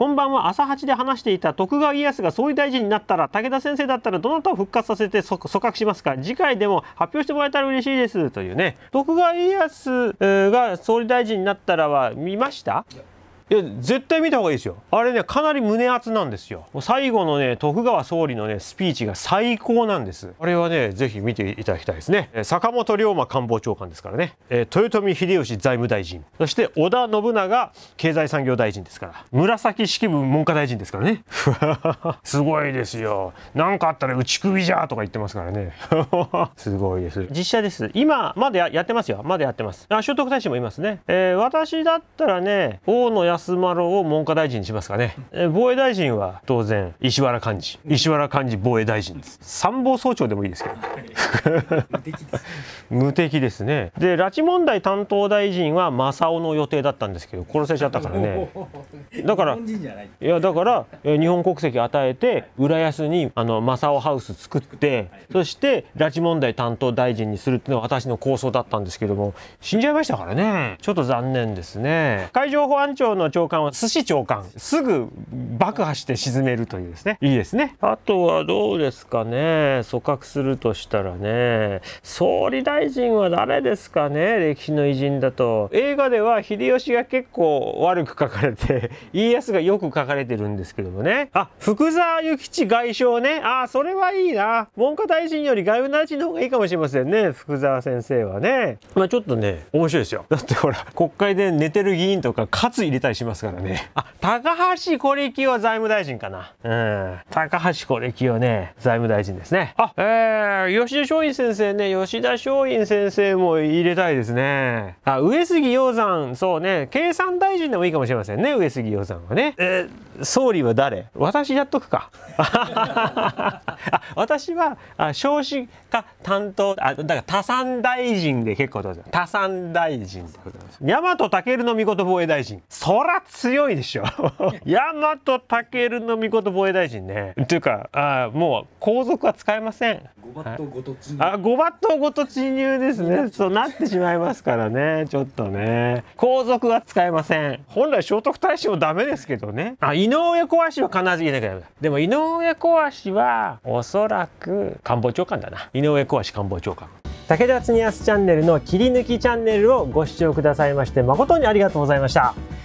今晩は朝8で話していた徳川家康が総理大臣になったら武田先生だったらどなたを復活させて組閣しますか次回でも発表してもらえたら嬉しいですというね徳川家康が総理大臣になったらは見ましたいや絶対見た方がいいですよあれねかなり胸熱なんですよ最後のね徳川総理のねスピーチが最高なんですあれはね是非見ていただきたいですね坂本龍馬官房長官ですからね、え豊臣秀吉財務大臣そして織田信長経済産業大臣ですから紫式部文科大臣ですからね すごいですよ何かあったら打ち首じゃとか言ってますからね すごいです実写です今までやってますよまだやってますあ聖徳太子もいますね、えー、私だったらね大野スマロを文科大臣にしますかね、防衛大臣は当然石原幹事石原幹事防衛大臣です参謀総長でもいいですけど無敵ですね で拉致問題担当大臣は正雄の予定だったんですけど殺せちゃったからね だからいやだから日本国籍与えて浦安にあの正雄ハウス作ってそして拉致問題担当大臣にするっていうのは私の構想だったんですけども死んじゃいましたからねちょっと残念ですね海上保安庁の長官は寿司長官すぐ爆破して沈めるというですねいいですねあとはどうですかね組閣するとしたらね総理大臣は誰ですかね歴史の偉人だと映画では秀吉が結構悪く書かれて 家康がよく書かれてるんですけどもねあ福沢諭吉外相ねあそれはいいな文科大臣より外務大臣の方がいいかもしれませんね福沢先生はねまあちょっとね面白いですよだってほら国会で寝てる議員とか喝入れたりしますからね。あ、高橋これきは財務大臣かな。うん。高橋これきはね、財務大臣ですね。あ、えー、吉田松陰先生ね、吉田松陰先生も入れたいですね。あ、上杉鷹山、そうね、経産大臣でもいいかもしれませんね、上杉鷹山はね。えー、総理は誰私やっとくか。あ私はあ少子化担当あだから多産大臣で結構どうぞ多産大臣でございます大和健の御事防衛大臣そそら強いでしょ大和武の御事防衛大臣ねというかあもう皇族は使えませんご抜刀ごと地入、はい、あご抜刀ごと地入ですねそうなってしまいますからねちょっとね皇族は使えません本来聖徳太子もダメですけどねあ井上小橋は必ず言えなきゃダメでも井上小橋はおそらく官房長官だな井上小橋官房長官武田恒康チャンネルの切り抜きチャンネルをご視聴くださいまして誠にありがとうございました